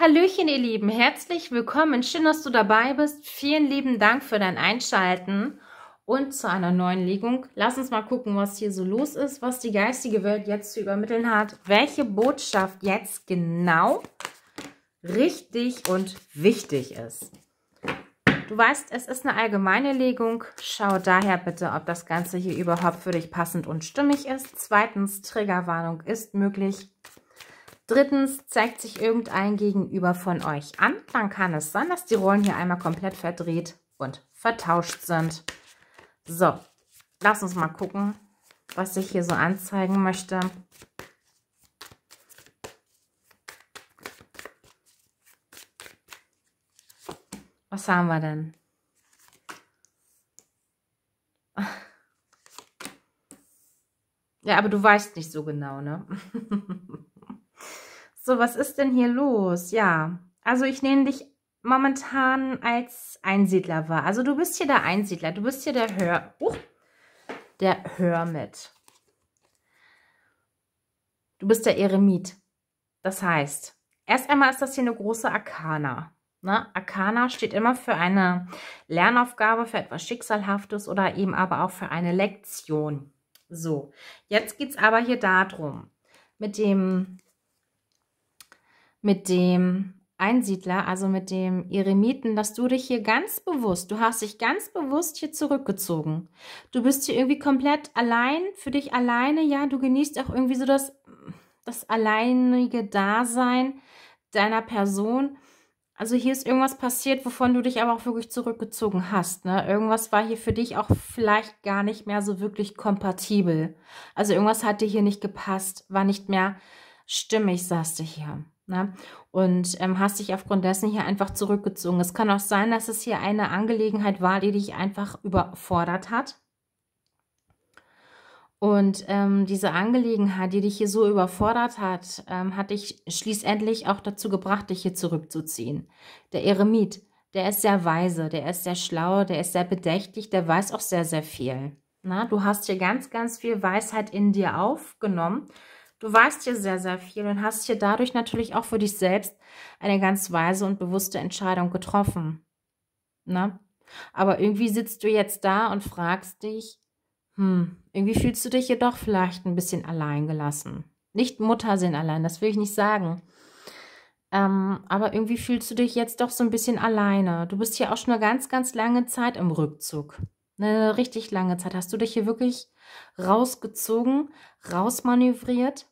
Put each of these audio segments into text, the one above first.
Hallöchen, ihr Lieben, herzlich willkommen. Schön, dass du dabei bist. Vielen lieben Dank für dein Einschalten und zu einer neuen Legung. Lass uns mal gucken, was hier so los ist, was die geistige Welt jetzt zu übermitteln hat, welche Botschaft jetzt genau richtig und wichtig ist. Du weißt, es ist eine allgemeine Legung. Schau daher bitte, ob das Ganze hier überhaupt für dich passend und stimmig ist. Zweitens, Triggerwarnung ist möglich. Drittens zeigt sich irgendein Gegenüber von euch an. Dann kann es sein, dass die Rollen hier einmal komplett verdreht und vertauscht sind. So, lass uns mal gucken, was ich hier so anzeigen möchte. Was haben wir denn? Ja, aber du weißt nicht so genau, ne? So, was ist denn hier los? Ja, also ich nenne dich momentan als Einsiedler wahr. Also du bist hier der Einsiedler, du bist hier der Hör... Oh, der Hermit. Du bist der Eremit. Das heißt, erst einmal ist das hier eine große Arkana. Ne? Akana steht immer für eine Lernaufgabe, für etwas Schicksalhaftes oder eben aber auch für eine Lektion. So, jetzt geht es aber hier darum, mit dem mit dem Einsiedler, also mit dem Eremiten, dass du dich hier ganz bewusst, du hast dich ganz bewusst hier zurückgezogen. Du bist hier irgendwie komplett allein, für dich alleine, ja, du genießt auch irgendwie so das, das alleinige Dasein deiner Person. Also hier ist irgendwas passiert, wovon du dich aber auch wirklich zurückgezogen hast. Ne? Irgendwas war hier für dich auch vielleicht gar nicht mehr so wirklich kompatibel. Also irgendwas hat dir hier nicht gepasst, war nicht mehr stimmig, saß du hier. Ne? Und ähm, hast dich aufgrund dessen hier einfach zurückgezogen. Es kann auch sein, dass es hier eine Angelegenheit war, die dich einfach überfordert hat. Und ähm, diese Angelegenheit, die dich hier so überfordert hat, ähm, hat dich schließlich auch dazu gebracht, dich hier zurückzuziehen. Der Eremit, der ist sehr weise, der ist sehr schlau, der ist sehr bedächtig, der weiß auch sehr, sehr viel. Na, ne? du hast hier ganz, ganz viel Weisheit in dir aufgenommen, Du weißt hier sehr, sehr viel und hast hier dadurch natürlich auch für dich selbst eine ganz weise und bewusste Entscheidung getroffen. Ne? Aber irgendwie sitzt du jetzt da und fragst dich, hm, irgendwie fühlst du dich jedoch vielleicht ein bisschen allein gelassen. Nicht Muttersinn allein, das will ich nicht sagen. Ähm, aber irgendwie fühlst du dich jetzt doch so ein bisschen alleine. Du bist hier auch schon eine ganz, ganz lange Zeit im Rückzug. Ne? Eine richtig lange Zeit. Hast du dich hier wirklich rausgezogen, rausmanövriert?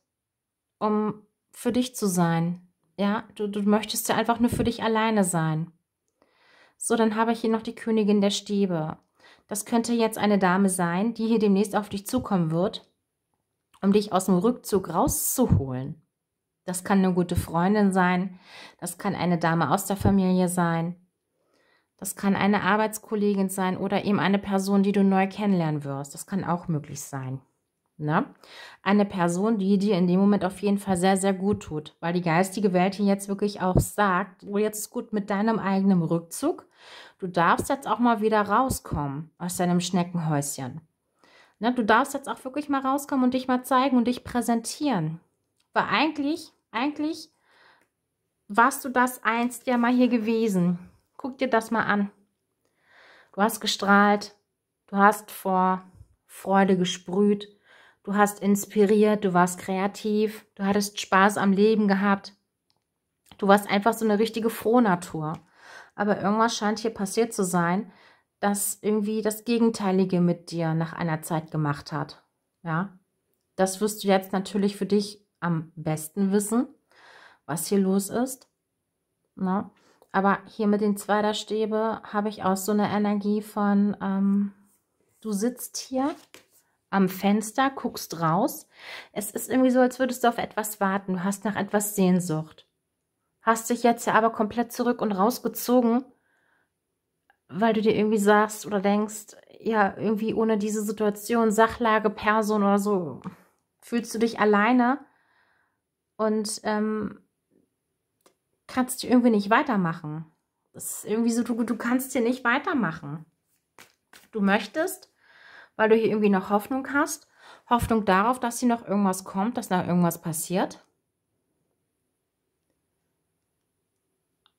um für dich zu sein. Ja, du, du möchtest ja einfach nur für dich alleine sein. So, dann habe ich hier noch die Königin der Stäbe. Das könnte jetzt eine Dame sein, die hier demnächst auf dich zukommen wird, um dich aus dem Rückzug rauszuholen. Das kann eine gute Freundin sein, das kann eine Dame aus der Familie sein, das kann eine Arbeitskollegin sein oder eben eine Person, die du neu kennenlernen wirst. Das kann auch möglich sein. Ne? Eine Person, die dir in dem Moment auf jeden Fall sehr, sehr gut tut, weil die geistige Welt hier jetzt wirklich auch sagt, wo oh, jetzt ist gut mit deinem eigenen Rückzug, du darfst jetzt auch mal wieder rauskommen aus deinem Schneckenhäuschen. Ne? Du darfst jetzt auch wirklich mal rauskommen und dich mal zeigen und dich präsentieren. Weil eigentlich, eigentlich warst du das einst ja mal hier gewesen. Guck dir das mal an. Du hast gestrahlt, du hast vor Freude gesprüht, Du hast inspiriert, du warst kreativ, du hattest Spaß am Leben gehabt. Du warst einfach so eine richtige Frohnatur. Aber irgendwas scheint hier passiert zu sein, dass irgendwie das Gegenteilige mit dir nach einer Zeit gemacht hat. Ja, das wirst du jetzt natürlich für dich am besten wissen, was hier los ist. Na? Aber hier mit den Zweierstäbe habe ich auch so eine Energie von, ähm, du sitzt hier am Fenster, guckst raus. Es ist irgendwie so, als würdest du auf etwas warten. Du hast nach etwas Sehnsucht. Hast dich jetzt ja aber komplett zurück und rausgezogen, weil du dir irgendwie sagst oder denkst, ja, irgendwie ohne diese Situation, Sachlage, Person oder so, fühlst du dich alleine und ähm, kannst du irgendwie nicht weitermachen. Das ist irgendwie so, du, du kannst hier nicht weitermachen. Du möchtest, weil du hier irgendwie noch Hoffnung hast. Hoffnung darauf, dass hier noch irgendwas kommt, dass da irgendwas passiert.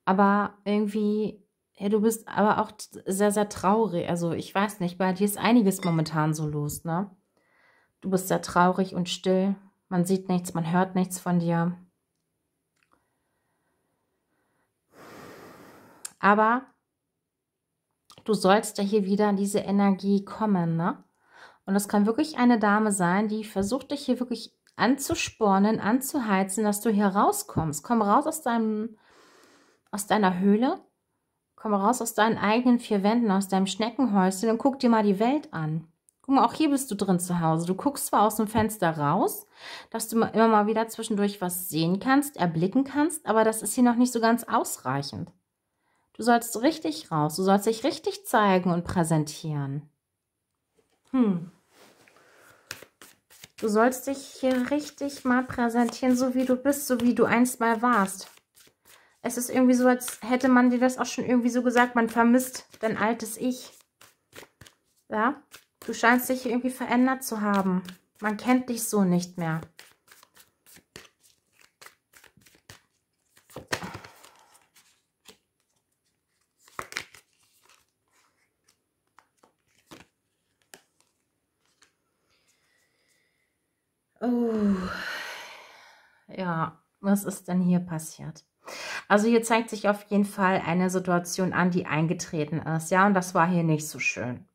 Aber irgendwie, ja, du bist aber auch sehr, sehr traurig. Also ich weiß nicht, bei dir ist einiges momentan so los, ne? Du bist sehr traurig und still. Man sieht nichts, man hört nichts von dir. Aber du sollst ja hier wieder in diese Energie kommen, ne? Und das kann wirklich eine Dame sein, die versucht, dich hier wirklich anzuspornen, anzuheizen, dass du hier rauskommst. Komm raus aus, deinem, aus deiner Höhle, komm raus aus deinen eigenen vier Wänden, aus deinem Schneckenhäuschen und guck dir mal die Welt an. Guck mal, auch hier bist du drin zu Hause. Du guckst zwar aus dem Fenster raus, dass du immer mal wieder zwischendurch was sehen kannst, erblicken kannst, aber das ist hier noch nicht so ganz ausreichend. Du sollst richtig raus, du sollst dich richtig zeigen und präsentieren. Hm. Du sollst dich hier richtig mal präsentieren, so wie du bist, so wie du einst mal warst. Es ist irgendwie so, als hätte man dir das auch schon irgendwie so gesagt, man vermisst dein altes Ich. Ja, du scheinst dich irgendwie verändert zu haben. Man kennt dich so nicht mehr. Oh, ja, was ist denn hier passiert? Also hier zeigt sich auf jeden Fall eine Situation an, die eingetreten ist, ja, und das war hier nicht so schön.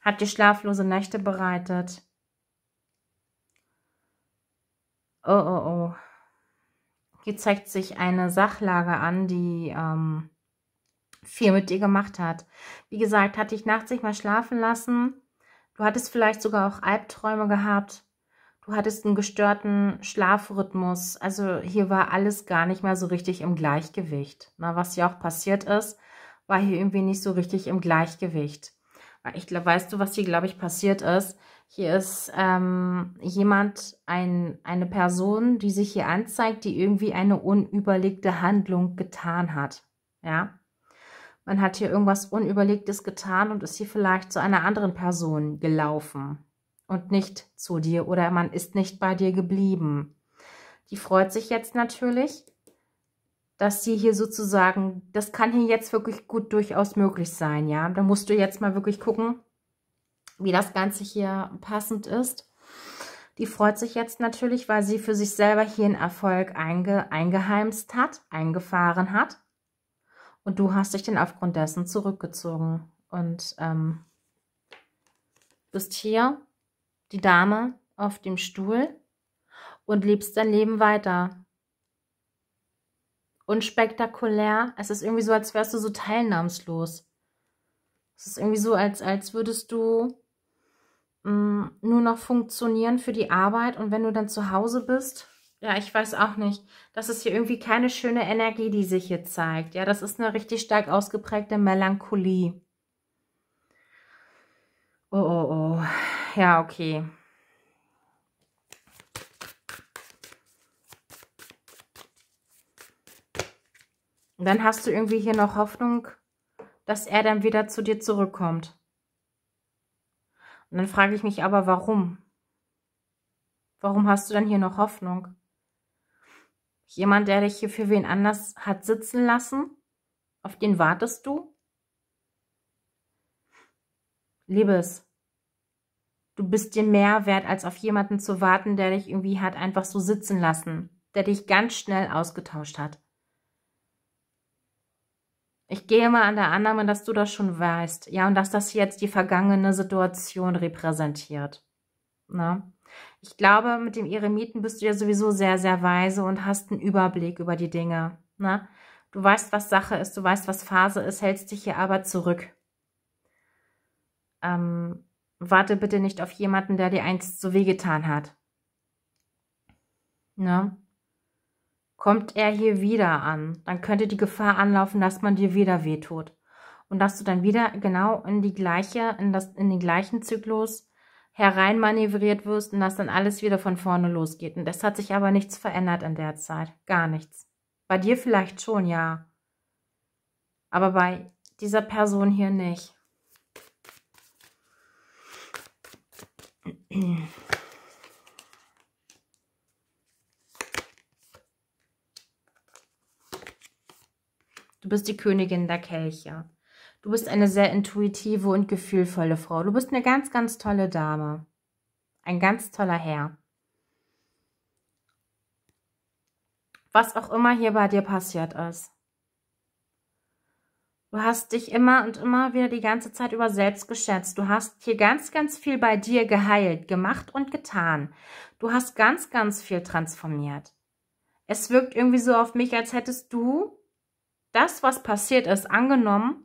Hat dir schlaflose Nächte bereitet? Oh, oh, oh. Hier zeigt sich eine Sachlage an, die ähm, viel mit dir gemacht hat. Wie gesagt, hat dich nachts nicht mal schlafen lassen. Du hattest vielleicht sogar auch Albträume gehabt. Du hattest einen gestörten Schlafrhythmus. Also hier war alles gar nicht mehr so richtig im Gleichgewicht. Na, was ja auch passiert ist, war hier irgendwie nicht so richtig im Gleichgewicht. Ich glaube, weißt du, was hier, glaube ich, passiert ist? Hier ist ähm, jemand, ein, eine Person, die sich hier anzeigt, die irgendwie eine unüberlegte Handlung getan hat. Ja, man hat hier irgendwas Unüberlegtes getan und ist hier vielleicht zu einer anderen Person gelaufen und nicht zu dir oder man ist nicht bei dir geblieben. Die freut sich jetzt natürlich, dass sie hier sozusagen, das kann hier jetzt wirklich gut durchaus möglich sein, ja. Da musst du jetzt mal wirklich gucken, wie das Ganze hier passend ist. Die freut sich jetzt natürlich, weil sie für sich selber hier einen Erfolg einge, eingeheimst hat, eingefahren hat. Und du hast dich dann aufgrund dessen zurückgezogen und ähm, bist hier die Dame auf dem Stuhl und lebst dein Leben weiter. Unspektakulär. Es ist irgendwie so, als wärst du so teilnahmslos. Es ist irgendwie so, als, als würdest du mh, mm, nur noch funktionieren für die Arbeit und wenn du dann zu Hause bist, ja, ich weiß auch nicht. Das ist hier irgendwie keine schöne Energie, die sich hier zeigt. Ja, das ist eine richtig stark ausgeprägte Melancholie. Oh, oh, oh ja, okay. Und dann hast du irgendwie hier noch Hoffnung, dass er dann wieder zu dir zurückkommt. Und dann frage ich mich aber, warum? Warum hast du dann hier noch Hoffnung? Jemand, der dich hier für wen anders hat sitzen lassen? Auf den wartest du? Liebes, du bist dir mehr wert, als auf jemanden zu warten, der dich irgendwie hat einfach so sitzen lassen, der dich ganz schnell ausgetauscht hat. Ich gehe mal an der Annahme, dass du das schon weißt, ja, und dass das jetzt die vergangene Situation repräsentiert. Na? Ne? Ich glaube, mit dem Eremiten bist du ja sowieso sehr, sehr weise und hast einen Überblick über die Dinge. Na? Ne? Du weißt, was Sache ist, du weißt, was Phase ist, hältst dich hier aber zurück. Ähm, warte bitte nicht auf jemanden, der dir einst so wehgetan hat. Ne? Kommt er hier wieder an, dann könnte die Gefahr anlaufen, dass man dir wieder wehtut. Und dass du dann wieder genau in die gleiche, in, das, in den gleichen Zyklus hereinmanövriert wirst und dass dann alles wieder von vorne losgeht. Und das hat sich aber nichts verändert in der Zeit. Gar nichts. Bei dir vielleicht schon, ja. Aber bei dieser Person hier nicht. Du bist die Königin der Kelche. Du bist eine sehr intuitive und gefühlvolle Frau. Du bist eine ganz, ganz tolle Dame. Ein ganz toller Herr. Was auch immer hier bei dir passiert ist. Du hast dich immer und immer wieder die ganze Zeit über selbst geschätzt. Du hast hier ganz, ganz viel bei dir geheilt, gemacht und getan. Du hast ganz, ganz viel transformiert. Es wirkt irgendwie so auf mich, als hättest du das, was passiert ist, angenommen.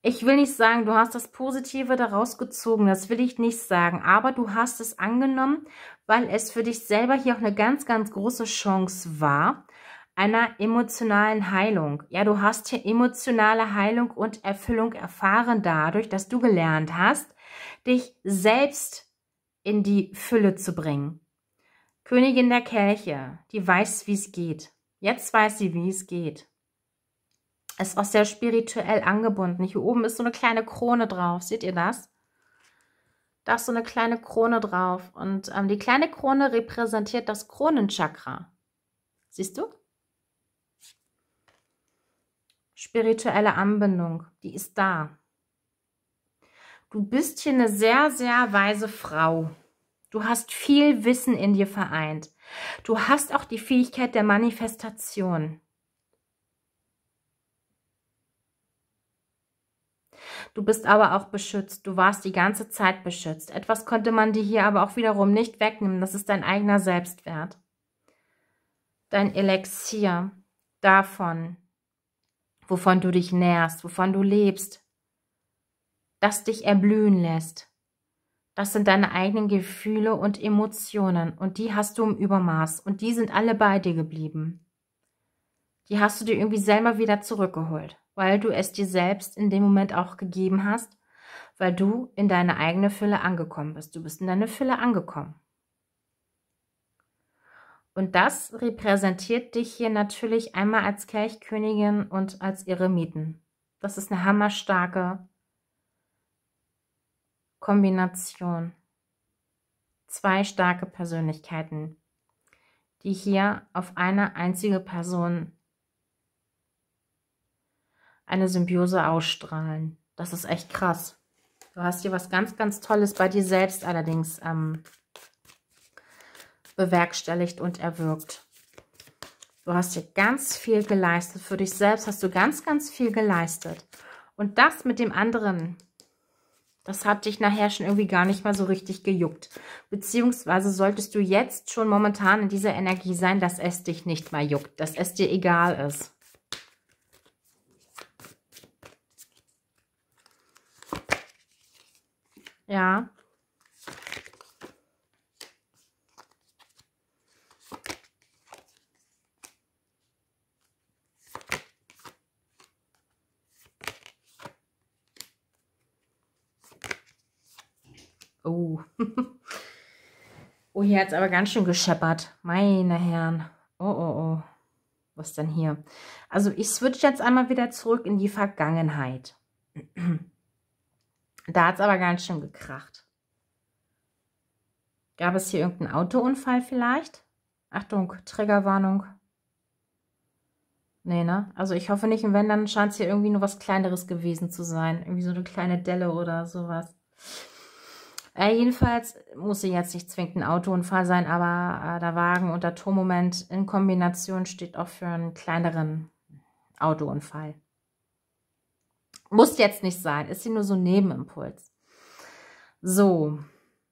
Ich will nicht sagen, du hast das Positive daraus gezogen, das will ich nicht sagen, aber du hast es angenommen, weil es für dich selber hier auch eine ganz, ganz große Chance war, einer emotionalen Heilung. Ja, du hast hier emotionale Heilung und Erfüllung erfahren dadurch, dass du gelernt hast, dich selbst in die Fülle zu bringen. Königin der Kelche, die weiß, wie es geht. Jetzt weiß sie, wie es geht. Ist auch sehr spirituell angebunden. Hier oben ist so eine kleine Krone drauf. Seht ihr das? Da ist so eine kleine Krone drauf. Und ähm, die kleine Krone repräsentiert das Kronenchakra. Siehst du? spirituelle Anbindung, die ist da. Du bist hier eine sehr, sehr weise Frau. Du hast viel Wissen in dir vereint. Du hast auch die Fähigkeit der Manifestation. Du bist aber auch beschützt. Du warst die ganze Zeit beschützt. Etwas konnte man dir hier aber auch wiederum nicht wegnehmen. Das ist dein eigener Selbstwert. Dein Elixier davon, wovon du dich nährst, wovon du lebst, das dich erblühen lässt. Das sind deine eigenen Gefühle und Emotionen und die hast du im Übermaß und die sind alle bei dir geblieben. Die hast du dir irgendwie selber wieder zurückgeholt, weil du es dir selbst in dem Moment auch gegeben hast, weil du in deine eigene Fülle angekommen bist. Du bist in deine Fülle angekommen. Und das repräsentiert dich hier natürlich einmal als Kirchkönigin und als Eremiten. Das ist eine hammerstarke Kombination. Zwei starke Persönlichkeiten, die hier auf eine einzige Person eine Symbiose ausstrahlen. Das ist echt krass. Du hast hier was ganz, ganz Tolles bei dir selbst allerdings ähm, bewerkstelligt und erwirkt. Du hast dir ganz viel geleistet. Für dich selbst hast du ganz, ganz viel geleistet. Und das mit dem anderen, das hat dich nachher schon irgendwie gar nicht mal so richtig gejuckt. Beziehungsweise solltest du jetzt schon momentan in dieser Energie sein, dass es dich nicht mal juckt, dass es dir egal ist. Ja, Oh, hier hat es aber ganz schön gescheppert. Meine Herren. Oh, oh, oh. Was denn hier? Also ich switch jetzt einmal wieder zurück in die Vergangenheit. Da hat es aber ganz schön gekracht. Gab es hier irgendeinen Autounfall vielleicht? Achtung, Triggerwarnung. Nee, ne? Also ich hoffe nicht. Und wenn, dann scheint es hier irgendwie nur was Kleineres gewesen zu sein. Irgendwie so eine kleine Delle oder sowas. Äh, jedenfalls sie jetzt nicht zwingend ein Autounfall sein, aber äh, der Wagen und der Tormoment in Kombination steht auch für einen kleineren Autounfall. Muss jetzt nicht sein, ist sie nur so ein Nebenimpuls. So,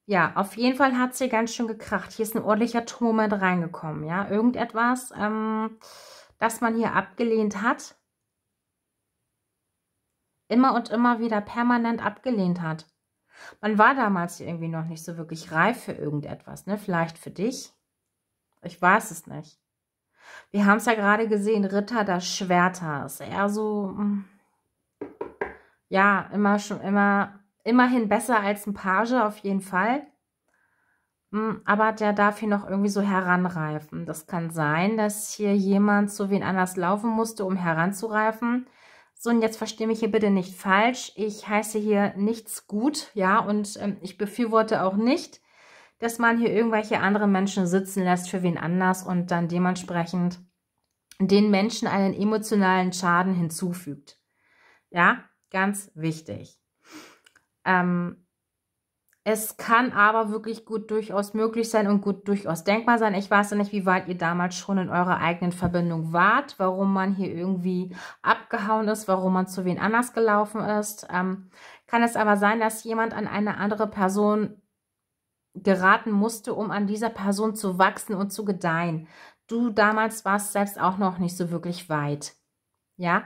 ja, auf jeden Fall hat sie ganz schön gekracht. Hier ist ein ordentlicher Turmoment reingekommen, ja. Irgendetwas, ähm, das man hier abgelehnt hat, immer und immer wieder permanent abgelehnt hat. Man war damals irgendwie noch nicht so wirklich reif für irgendetwas, ne? Vielleicht für dich? Ich weiß es nicht. Wir haben es ja gerade gesehen, Ritter Schwerter ist Eher so, mm. ja, immer schon, immer, immerhin besser als ein Page auf jeden Fall. Mm, aber der darf hier noch irgendwie so heranreifen. Das kann sein, dass hier jemand so wen anders laufen musste, um heranzureifen. So, und jetzt verstehe mich hier bitte nicht falsch. Ich heiße hier nichts gut, ja, und ähm, ich befürworte auch nicht, dass man hier irgendwelche anderen Menschen sitzen lässt für wen anders und dann dementsprechend den Menschen einen emotionalen Schaden hinzufügt. Ja, ganz wichtig. Ähm, es kann aber wirklich gut durchaus möglich sein und gut durchaus denkbar sein. Ich weiß ja nicht, wie weit ihr damals schon in eurer eigenen Verbindung wart, warum man hier irgendwie abgehauen ist, warum man zu wen anders gelaufen ist. Ähm, kann es aber sein, dass jemand an eine andere Person geraten musste, um an dieser Person zu wachsen und zu gedeihen. Du damals warst selbst auch noch nicht so wirklich weit. Ja,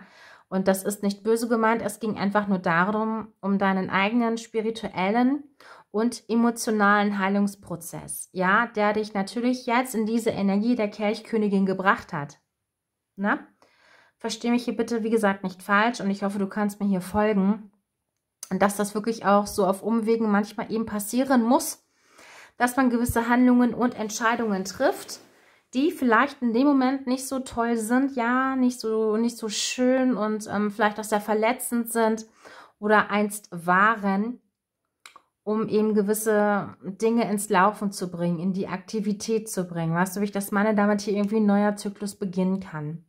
und das ist nicht böse gemeint, es ging einfach nur darum, um deinen eigenen spirituellen und emotionalen Heilungsprozess, ja, der dich natürlich jetzt in diese Energie der Kelchkönigin gebracht hat. Na? Verstehe mich hier bitte, wie gesagt, nicht falsch und ich hoffe, du kannst mir hier folgen. Und dass das wirklich auch so auf Umwegen manchmal eben passieren muss, dass man gewisse Handlungen und Entscheidungen trifft, die vielleicht in dem Moment nicht so toll sind, ja, nicht so, nicht so schön und ähm, vielleicht auch sehr verletzend sind oder einst waren um eben gewisse Dinge ins Laufen zu bringen, in die Aktivität zu bringen. Weißt du, wie ich das meine, damit hier irgendwie ein neuer Zyklus beginnen kann.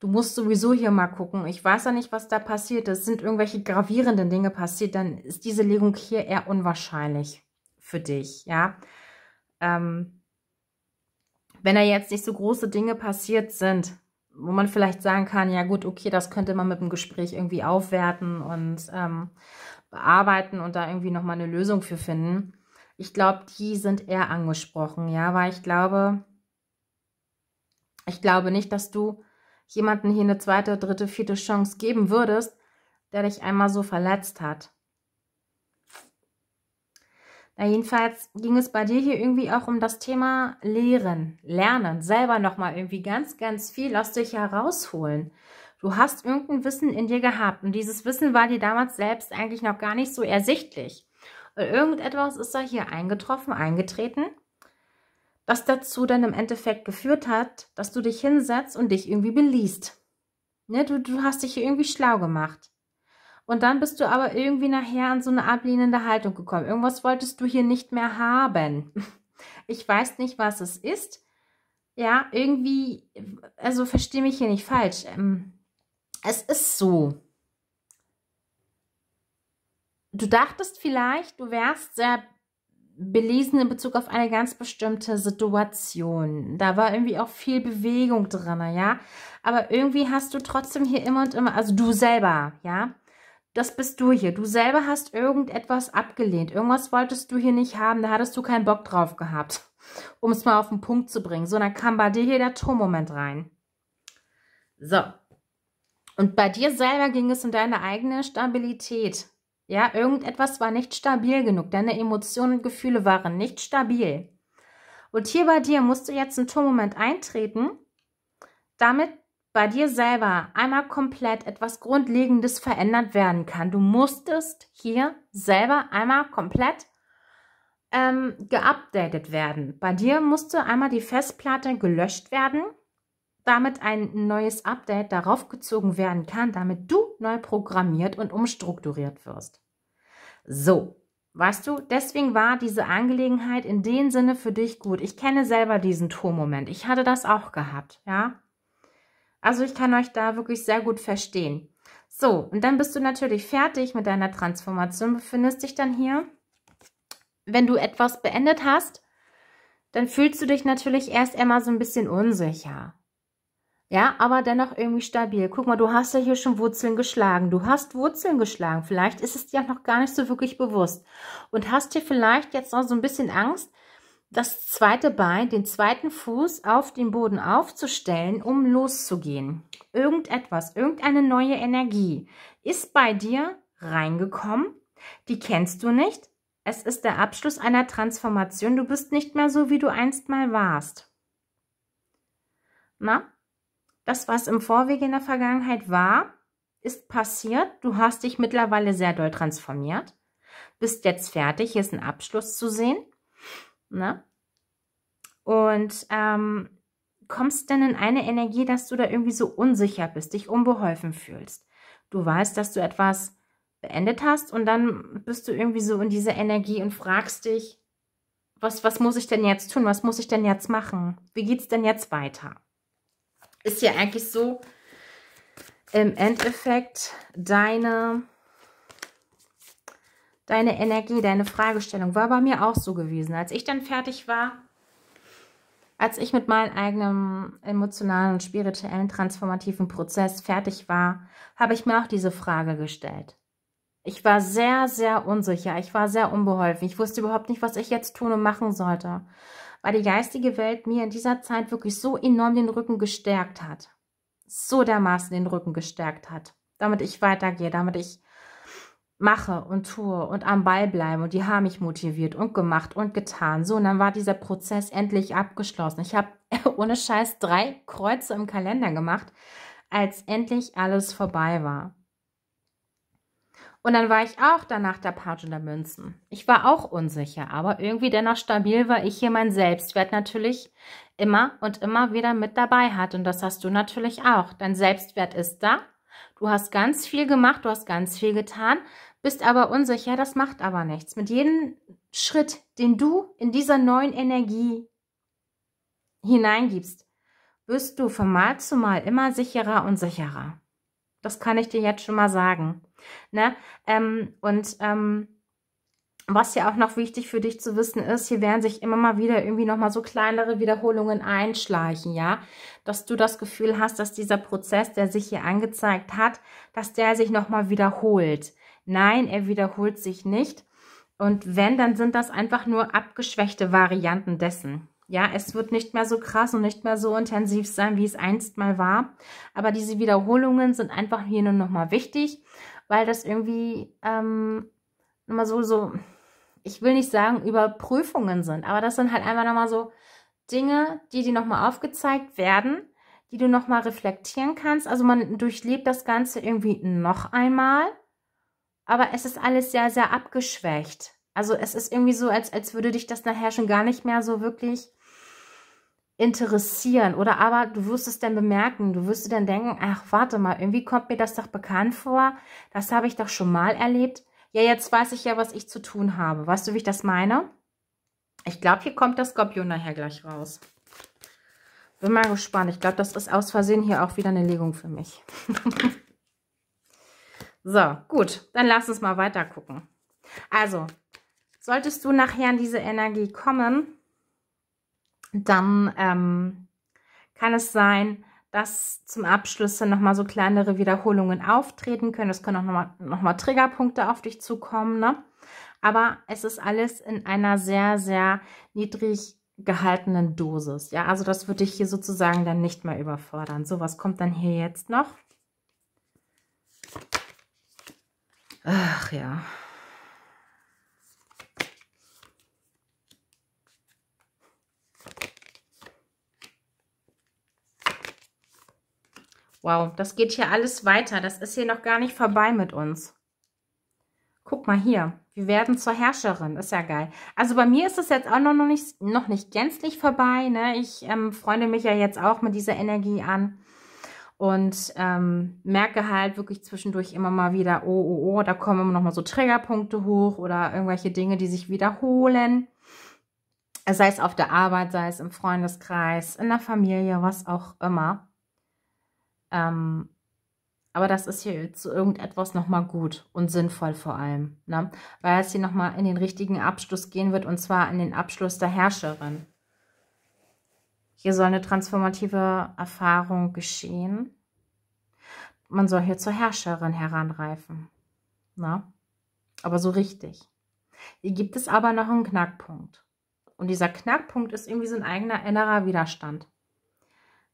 Du musst sowieso hier mal gucken. Ich weiß ja nicht, was da passiert ist. Sind irgendwelche gravierenden Dinge passiert, dann ist diese Legung hier eher unwahrscheinlich für dich, ja. Ähm, wenn da jetzt nicht so große Dinge passiert sind, wo man vielleicht sagen kann, ja gut, okay, das könnte man mit dem Gespräch irgendwie aufwerten und ähm, bearbeiten und da irgendwie nochmal eine Lösung für finden. Ich glaube, die sind eher angesprochen, ja, weil ich glaube, ich glaube nicht, dass du jemanden hier eine zweite, dritte, vierte Chance geben würdest, der dich einmal so verletzt hat. Na, jedenfalls ging es bei dir hier irgendwie auch um das Thema Lehren, Lernen, selber nochmal irgendwie ganz, ganz viel aus dich herausholen. Du hast irgendein Wissen in dir gehabt und dieses Wissen war dir damals selbst eigentlich noch gar nicht so ersichtlich. Und irgendetwas ist da hier eingetroffen, eingetreten, das dazu dann im Endeffekt geführt hat, dass du dich hinsetzt und dich irgendwie beliest. Ne, du, du hast dich hier irgendwie schlau gemacht. Und dann bist du aber irgendwie nachher an so eine ablehnende Haltung gekommen. Irgendwas wolltest du hier nicht mehr haben. Ich weiß nicht, was es ist. Ja, irgendwie, also verstehe mich hier nicht falsch. Ähm, es ist so. Du dachtest vielleicht, du wärst sehr belesen in Bezug auf eine ganz bestimmte Situation. Da war irgendwie auch viel Bewegung drin, ja. Aber irgendwie hast du trotzdem hier immer und immer, also du selber, ja, das bist du hier. Du selber hast irgendetwas abgelehnt. Irgendwas wolltest du hier nicht haben. Da hattest du keinen Bock drauf gehabt. Um es mal auf den Punkt zu bringen. So, dann kam bei dir hier der Turmmoment rein. So. Und bei dir selber ging es um deine eigene Stabilität. Ja, irgendetwas war nicht stabil genug. Deine Emotionen und Gefühle waren nicht stabil. Und hier bei dir musst du jetzt ein Turmmoment eintreten, damit bei dir selber einmal komplett etwas Grundlegendes verändert werden kann. Du musstest hier selber einmal komplett ähm, geupdatet werden. Bei dir musste einmal die Festplatte gelöscht werden, damit ein neues Update darauf gezogen werden kann, damit du neu programmiert und umstrukturiert wirst. So, Weißt du, deswegen war diese Angelegenheit in dem Sinne für dich gut. Ich kenne selber diesen Tormoment. Ich hatte das auch gehabt, ja. Also ich kann euch da wirklich sehr gut verstehen. So, und dann bist du natürlich fertig mit deiner Transformation, befindest dich dann hier. Wenn du etwas beendet hast, dann fühlst du dich natürlich erst einmal so ein bisschen unsicher. Ja, aber dennoch irgendwie stabil. Guck mal, du hast ja hier schon Wurzeln geschlagen. Du hast Wurzeln geschlagen. Vielleicht ist es dir auch noch gar nicht so wirklich bewusst. Und hast hier vielleicht jetzt noch so ein bisschen Angst, das zweite Bein, den zweiten Fuß auf den Boden aufzustellen, um loszugehen. Irgendetwas, irgendeine neue Energie ist bei dir reingekommen. Die kennst du nicht. Es ist der Abschluss einer Transformation. Du bist nicht mehr so, wie du einst mal warst. Na, das, was im Vorwege in der Vergangenheit war, ist passiert. Du hast dich mittlerweile sehr doll transformiert. Bist jetzt fertig. Hier ist ein Abschluss zu sehen. Ne? Und ähm, kommst denn in eine Energie, dass du da irgendwie so unsicher bist, dich unbeholfen fühlst. Du weißt, dass du etwas beendet hast und dann bist du irgendwie so in dieser Energie und fragst dich, was, was muss ich denn jetzt tun? Was muss ich denn jetzt machen? Wie geht es denn jetzt weiter? Ist ja eigentlich so im Endeffekt deine deine Energie, deine Fragestellung. War bei mir auch so gewesen. Als ich dann fertig war, als ich mit meinem eigenen emotionalen und spirituellen transformativen Prozess fertig war, habe ich mir auch diese Frage gestellt. Ich war sehr, sehr unsicher. Ich war sehr unbeholfen. Ich wusste überhaupt nicht, was ich jetzt tun und machen sollte, weil die geistige Welt mir in dieser Zeit wirklich so enorm den Rücken gestärkt hat. So dermaßen den Rücken gestärkt hat, damit ich weitergehe, damit ich mache und tue und am Ball bleiben und die haben mich motiviert und gemacht und getan. So, und dann war dieser Prozess endlich abgeschlossen. Ich habe ohne Scheiß drei Kreuze im Kalender gemacht, als endlich alles vorbei war. Und dann war ich auch danach der Page der Münzen. Ich war auch unsicher, aber irgendwie dennoch stabil war ich hier mein Selbstwert natürlich immer und immer wieder mit dabei hat. Und das hast du natürlich auch. Dein Selbstwert ist da. Du hast ganz viel gemacht, du hast ganz viel getan, bist aber unsicher, das macht aber nichts. Mit jedem Schritt, den du in dieser neuen Energie hineingibst, wirst du von Mal zu Mal immer sicherer und sicherer. Das kann ich dir jetzt schon mal sagen. Ne? Ähm, und ähm, was ja auch noch wichtig für dich zu wissen ist, hier werden sich immer mal wieder irgendwie nochmal so kleinere Wiederholungen einschleichen, ja? Dass du das Gefühl hast, dass dieser Prozess, der sich hier angezeigt hat, dass der sich nochmal wiederholt. Nein, er wiederholt sich nicht. Und wenn, dann sind das einfach nur abgeschwächte Varianten dessen. Ja, es wird nicht mehr so krass und nicht mehr so intensiv sein, wie es einst mal war. Aber diese Wiederholungen sind einfach hier nur nochmal wichtig, weil das irgendwie ähm, nochmal so, so, ich will nicht sagen, Überprüfungen sind, aber das sind halt einfach nochmal so Dinge, die dir nochmal aufgezeigt werden, die du nochmal reflektieren kannst. Also man durchlebt das Ganze irgendwie noch einmal aber es ist alles sehr, sehr abgeschwächt. Also es ist irgendwie so, als, als würde dich das nachher schon gar nicht mehr so wirklich interessieren. Oder aber du wirst es dann bemerken, du wirst dann denken, ach, warte mal, irgendwie kommt mir das doch bekannt vor. Das habe ich doch schon mal erlebt. Ja, jetzt weiß ich ja, was ich zu tun habe. Weißt du, wie ich das meine? Ich glaube, hier kommt der Skorpion nachher gleich raus. Bin mal gespannt. Ich glaube, das ist aus Versehen hier auch wieder eine Legung für mich. So, gut, dann lass uns mal weiter gucken. Also, solltest du nachher in diese Energie kommen, dann ähm, kann es sein, dass zum Abschluss dann nochmal so kleinere Wiederholungen auftreten können. Es können auch nochmal noch mal Triggerpunkte auf dich zukommen. Ne? Aber es ist alles in einer sehr, sehr niedrig gehaltenen Dosis. Ja, also das würde ich hier sozusagen dann nicht mehr überfordern. So, was kommt dann hier jetzt noch? Ach ja. Wow, das geht hier alles weiter. Das ist hier noch gar nicht vorbei mit uns. Guck mal hier, wir werden zur Herrscherin, ist ja geil. Also bei mir ist es jetzt auch noch nicht, noch nicht gänzlich vorbei. Ne? Ich ähm, freunde mich ja jetzt auch mit dieser Energie an und ähm, merke halt wirklich zwischendurch immer mal wieder, oh, oh, oh, da kommen immer noch mal so Triggerpunkte hoch oder irgendwelche Dinge, die sich wiederholen. Sei es auf der Arbeit, sei es im Freundeskreis, in der Familie, was auch immer. Ähm, aber das ist hier zu irgendetwas nochmal gut und sinnvoll vor allem. Ne? Weil es hier nochmal in den richtigen Abschluss gehen wird und zwar in den Abschluss der Herrscherin. Hier soll eine transformative Erfahrung geschehen. Man soll hier zur Herrscherin heranreifen. Na? Ne? Aber so richtig. Hier gibt es aber noch einen Knackpunkt. Und dieser Knackpunkt ist irgendwie so ein eigener innerer Widerstand.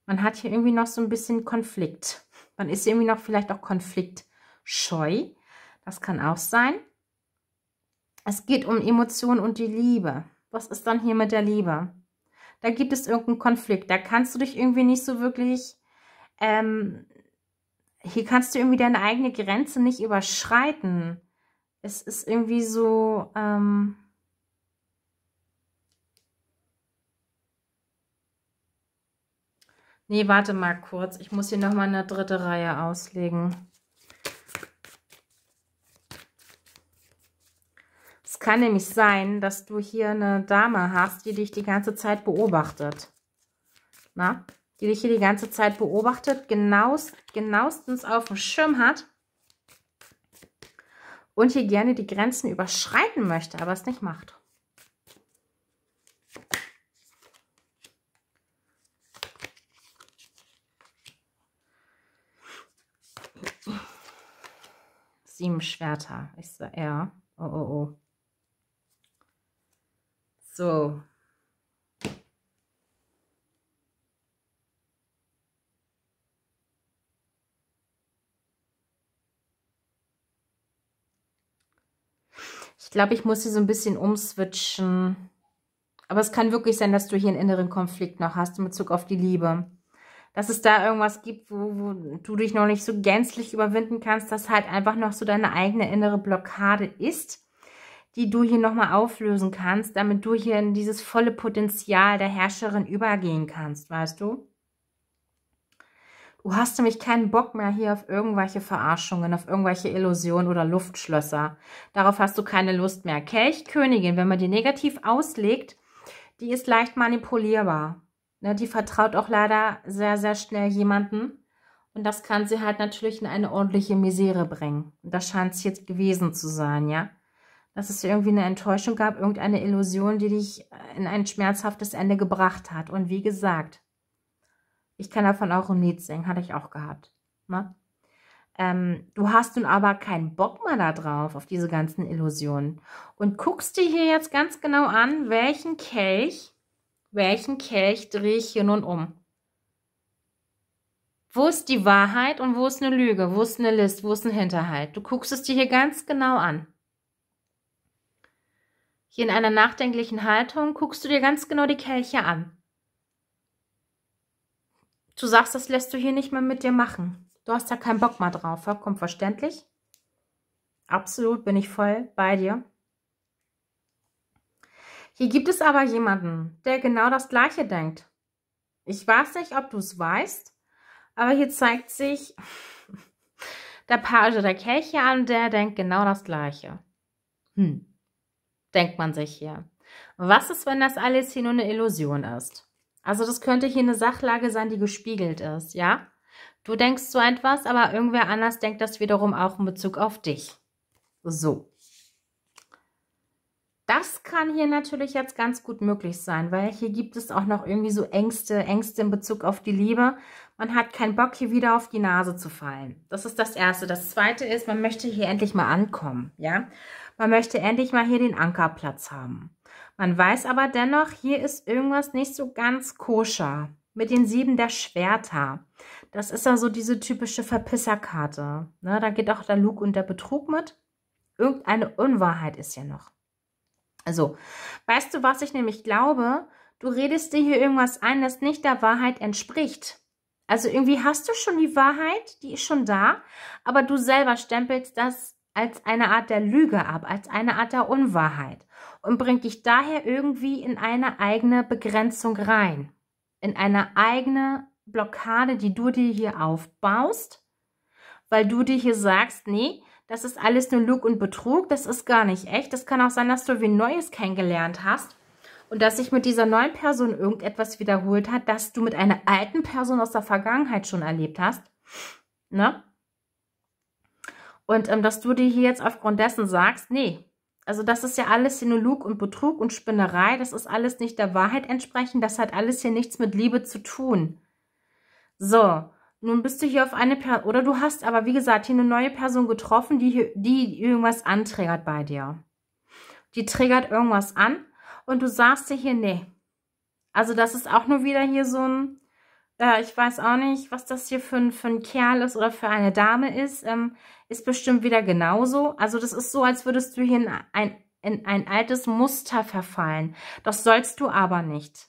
Man hat hier irgendwie noch so ein bisschen Konflikt. Man ist irgendwie noch vielleicht auch konfliktscheu. Das kann auch sein. Es geht um Emotionen und die Liebe. Was ist dann hier mit der Liebe? da gibt es irgendeinen Konflikt, da kannst du dich irgendwie nicht so wirklich, ähm, hier kannst du irgendwie deine eigene Grenze nicht überschreiten. Es ist irgendwie so, ähm, Nee, warte mal kurz. Ich muss hier nochmal eine dritte Reihe auslegen. kann nämlich sein, dass du hier eine Dame hast, die dich die ganze Zeit beobachtet. Na? Die dich hier die ganze Zeit beobachtet, genauest, genauestens auf dem Schirm hat und hier gerne die Grenzen überschreiten möchte, aber es nicht macht. Sieben Schwerter. Ich sag, ja. Oh, oh, oh. So. Ich glaube, ich muss sie so ein bisschen umswitchen. Aber es kann wirklich sein, dass du hier einen inneren Konflikt noch hast in Bezug auf die Liebe. Dass es da irgendwas gibt, wo, wo, du dich noch nicht so gänzlich überwinden kannst, dass halt einfach noch so deine eigene innere Blockade ist die du hier nochmal auflösen kannst, damit du hier in dieses volle Potenzial der Herrscherin übergehen kannst, weißt du? Du hast nämlich keinen Bock mehr hier auf irgendwelche Verarschungen, auf irgendwelche Illusionen oder Luftschlösser. Darauf hast du keine Lust mehr. Kelchkönigin, wenn man die negativ auslegt, die ist leicht manipulierbar. Ne, die vertraut auch leider sehr, sehr schnell jemanden. Und das kann sie halt natürlich in eine ordentliche Misere bringen. Und das scheint es jetzt gewesen zu sein, ja dass es irgendwie eine Enttäuschung gab, irgendeine Illusion, die dich in ein schmerzhaftes Ende gebracht hat. Und wie gesagt, ich kann davon auch ein Lied singen, hatte ich auch gehabt. Ne? Ähm, du hast nun aber keinen Bock mehr da drauf, auf diese ganzen Illusionen. Und guckst dir hier jetzt ganz genau an, welchen Kelch, welchen Kelch drehe ich hier nun um. Wo ist die Wahrheit und wo ist eine Lüge? Wo ist eine List? Wo ist ein Hinterhalt? Du guckst es dir hier ganz genau an. Hier in einer nachdenklichen Haltung guckst du dir ganz genau die Kelche an. Du sagst, das lässt du hier nicht mehr mit dir machen. Du hast da keinen Bock mehr drauf, vollkommen verständlich. Absolut, bin ich voll bei dir. Hier gibt es aber jemanden, der genau das Gleiche denkt. Ich weiß nicht, ob du es weißt, aber hier zeigt sich der Page der Kelche an, der denkt genau das Gleiche. Hm denkt man sich hier. Was ist, wenn das alles hier nur eine Illusion ist? Also das könnte hier eine Sachlage sein, die gespiegelt ist, ja? Du denkst so etwas, aber irgendwer anders denkt das wiederum auch in Bezug auf dich. So. Das kann hier natürlich jetzt ganz gut möglich sein, weil hier gibt es auch noch irgendwie so Ängste, Ängste in Bezug auf die Liebe, man hat keinen Bock, hier wieder auf die Nase zu fallen. Das ist das Erste. Das Zweite ist, man möchte hier endlich mal ankommen, ja. Man möchte endlich mal hier den Ankerplatz haben. Man weiß aber dennoch, hier ist irgendwas nicht so ganz koscher. Mit den sieben der Schwerter. Das ist ja so diese typische Verpisserkarte. Ne, da geht auch der Lug und der Betrug mit. Irgendeine Unwahrheit ist hier noch. Also, weißt du, was ich nämlich glaube? Du redest dir hier irgendwas ein, das nicht der Wahrheit entspricht. Also irgendwie hast du schon die Wahrheit, die ist schon da, aber du selber stempelst das als eine Art der Lüge ab, als eine Art der Unwahrheit und bringt dich daher irgendwie in eine eigene Begrenzung rein, in eine eigene Blockade, die du dir hier aufbaust, weil du dir hier sagst, nee, das ist alles nur Lug und Betrug, das ist gar nicht echt. Das kann auch sein, dass du wie Neues kennengelernt hast und dass sich mit dieser neuen Person irgendetwas wiederholt hat, dass du mit einer alten Person aus der Vergangenheit schon erlebt hast. Ne? Und ähm, dass du dir hier jetzt aufgrund dessen sagst, nee, also das ist ja alles hier nur Lug und Betrug und Spinnerei, das ist alles nicht der Wahrheit entsprechend, das hat alles hier nichts mit Liebe zu tun. So, nun bist du hier auf eine Person, oder du hast aber, wie gesagt, hier eine neue Person getroffen, die, hier, die irgendwas anträgert bei dir. Die triggert irgendwas an und du sagst dir hier, nee. Also das ist auch nur wieder hier so ein, äh, ich weiß auch nicht, was das hier für ein, für ein Kerl ist oder für eine Dame ist, ähm, ist bestimmt wieder genauso. Also das ist so, als würdest du hier in ein, in ein altes Muster verfallen. Das sollst du aber nicht.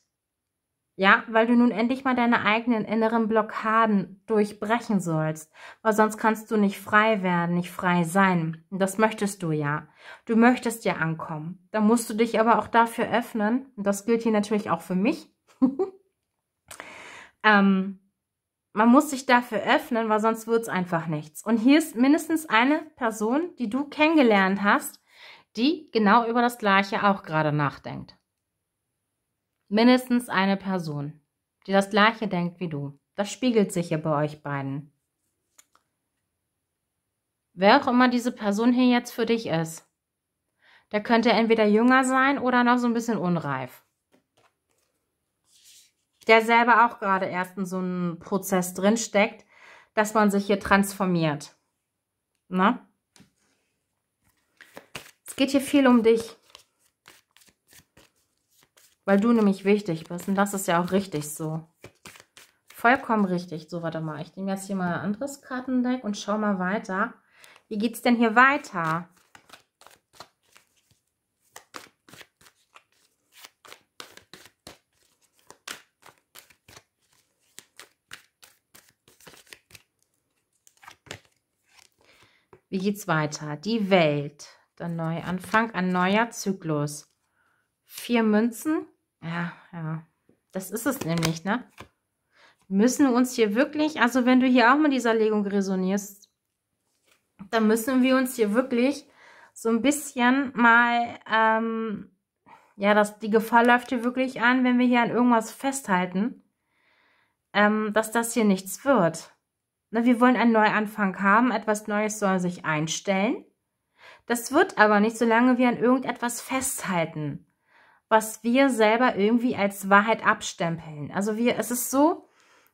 Ja, weil du nun endlich mal deine eigenen inneren Blockaden durchbrechen sollst, weil sonst kannst du nicht frei werden, nicht frei sein. Und das möchtest du ja. Du möchtest ja ankommen. Da musst du dich aber auch dafür öffnen, und das gilt hier natürlich auch für mich. ähm, man muss sich dafür öffnen, weil sonst wird's einfach nichts. Und hier ist mindestens eine Person, die du kennengelernt hast, die genau über das Gleiche auch gerade nachdenkt mindestens eine Person, die das gleiche denkt wie du. Das spiegelt sich hier bei euch beiden. Wer auch immer diese Person hier jetzt für dich ist, der könnte entweder jünger sein oder noch so ein bisschen unreif. Der selber auch gerade erst in so einem Prozess drinsteckt, dass man sich hier transformiert. Ne? Es geht hier viel um dich. Weil du nämlich wichtig bist. Und das ist ja auch richtig so. Vollkommen richtig. So, warte mal. Ich nehme jetzt hier mal ein anderes Kartendeck und schau mal weiter. Wie geht es denn hier weiter? Wie geht's weiter? Die Welt. Der Neuanfang, ein neuer Zyklus. Vier Münzen, ja, ja. Das ist es nämlich, ne? Müssen wir uns hier wirklich, also wenn du hier auch mit dieser Legung resonierst, dann müssen wir uns hier wirklich so ein bisschen mal, ähm, ja, das, die Gefahr läuft hier wirklich an, wenn wir hier an irgendwas festhalten, ähm, dass das hier nichts wird. Na, ne, wir wollen einen Neuanfang haben, etwas Neues soll sich einstellen. Das wird aber nicht, solange wir an irgendetwas festhalten was wir selber irgendwie als Wahrheit abstempeln. Also wir, es ist so,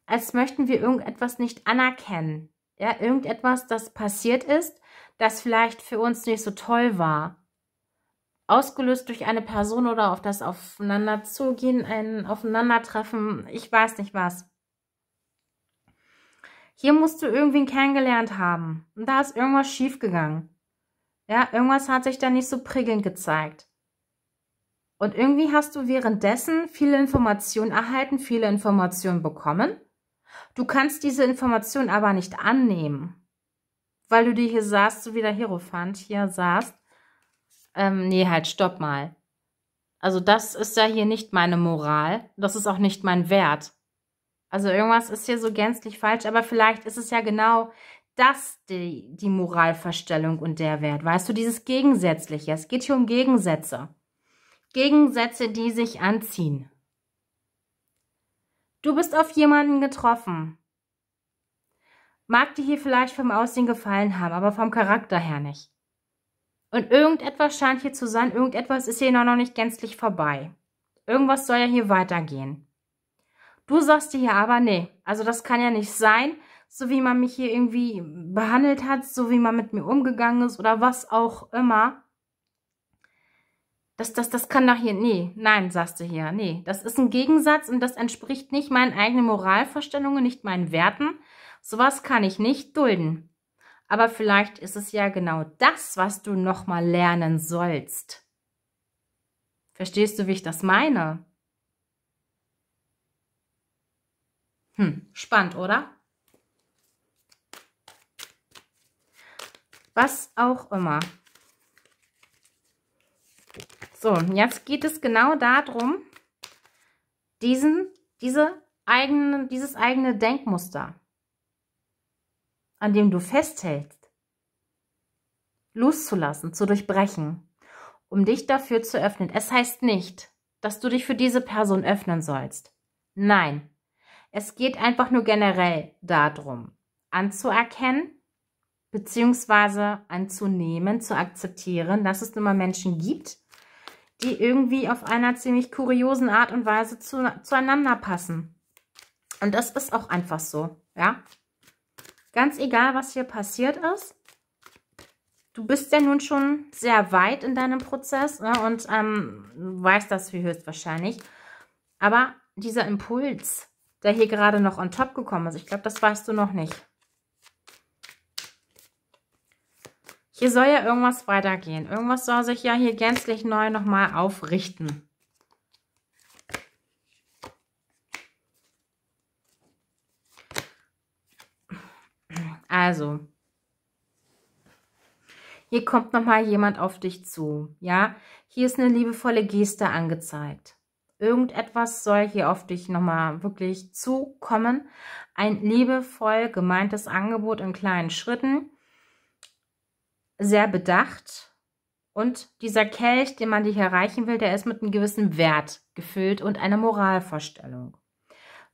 als möchten wir irgendetwas nicht anerkennen. Ja, irgendetwas, das passiert ist, das vielleicht für uns nicht so toll war. Ausgelöst durch eine Person oder auf das Aufeinanderzugehen, ein Aufeinandertreffen, ich weiß nicht was. Hier musst du irgendwie irgendwen kennengelernt haben. Und da ist irgendwas schiefgegangen. Ja, irgendwas hat sich da nicht so prickelnd gezeigt. Und irgendwie hast du währenddessen viele Informationen erhalten, viele Informationen bekommen. Du kannst diese Informationen aber nicht annehmen, weil du dir hier saßt, so wie der Hierophant hier saßt. Ähm, nee, halt, stopp mal. Also das ist ja hier nicht meine Moral, das ist auch nicht mein Wert. Also irgendwas ist hier so gänzlich falsch, aber vielleicht ist es ja genau das die, die Moralverstellung und der Wert. Weißt du, dieses Gegensätzliche. Es geht hier um Gegensätze. Gegensätze, die sich anziehen. Du bist auf jemanden getroffen. Mag dir hier vielleicht vom Aussehen gefallen haben, aber vom Charakter her nicht. Und irgendetwas scheint hier zu sein, irgendetwas ist hier noch nicht gänzlich vorbei. Irgendwas soll ja hier weitergehen. Du sagst dir hier aber, nee, also das kann ja nicht sein, so wie man mich hier irgendwie behandelt hat, so wie man mit mir umgegangen ist oder was auch immer. Das, das, das kann doch hier, nee, nein, sagst du hier, nee. Das ist ein Gegensatz und das entspricht nicht meinen eigenen Moralvorstellungen, nicht meinen Werten. Sowas kann ich nicht dulden. Aber vielleicht ist es ja genau das, was du nochmal lernen sollst. Verstehst du, wie ich das meine? Hm, spannend, oder? Was auch immer. So, jetzt geht es genau darum, diesen, diese eigene, dieses eigene Denkmuster, an dem du festhältst, loszulassen, zu durchbrechen, um dich dafür zu öffnen. Es heißt nicht, dass du dich für diese Person öffnen sollst. Nein, es geht einfach nur generell darum, anzuerkennen, beziehungsweise anzunehmen, zu akzeptieren, dass es nun mal Menschen gibt, die irgendwie auf einer ziemlich kuriosen Art und Weise zu, zueinander passen. Und das ist auch einfach so, ja. Ganz egal, was hier passiert ist, du bist ja nun schon sehr weit in deinem Prozess ne, und ähm, weißt das wie höchstwahrscheinlich. Aber dieser Impuls, der hier gerade noch on top gekommen ist, ich glaube, das weißt du noch nicht. Hier soll ja irgendwas weitergehen. Irgendwas soll sich ja hier gänzlich neu nochmal aufrichten. Also, hier kommt nochmal jemand auf dich zu, ja? Hier ist eine liebevolle Geste angezeigt. Irgendetwas soll hier auf dich nochmal wirklich zukommen. Ein liebevoll gemeintes Angebot in kleinen Schritten sehr bedacht. Und dieser Kelch, den man dich erreichen will, der ist mit einem gewissen Wert gefüllt und einer Moralvorstellung.